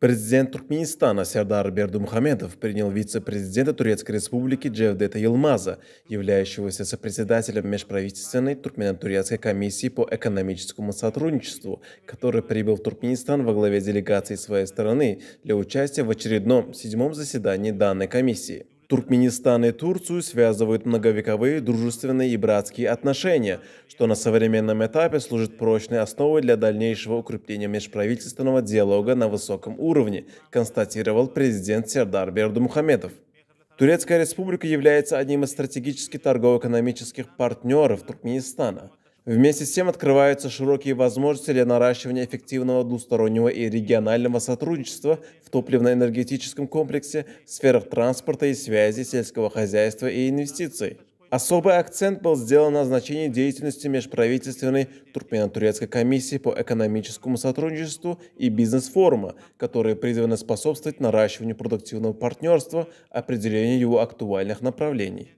Президент Туркменистана Сердар Бердумхамедов принял вице-президента Турецкой республики Джевдета Йылмаза, являющегося сопредседателем Межправительственной Туркмено-Турецкой комиссии по экономическому сотрудничеству, который прибыл в Туркменистан во главе делегации своей страны для участия в очередном седьмом заседании данной комиссии. Туркменистан и Турцию связывают многовековые дружественные и братские отношения, что на современном этапе служит прочной основой для дальнейшего укрепления межправительственного диалога на высоком уровне, констатировал президент Сердар Бердумухамедов. Турецкая республика является одним из стратегически торгово-экономических партнеров Туркменистана. Вместе с тем открываются широкие возможности для наращивания эффективного двустороннего и регионального сотрудничества в топливно-энергетическом комплексе, сферах транспорта и связи, сельского хозяйства и инвестиций. Особый акцент был сделан на значении деятельности межправительственной Туркмено-Турецкой комиссии по экономическому сотрудничеству и бизнес-форума, которые призваны способствовать наращиванию продуктивного партнерства, определению его актуальных направлений.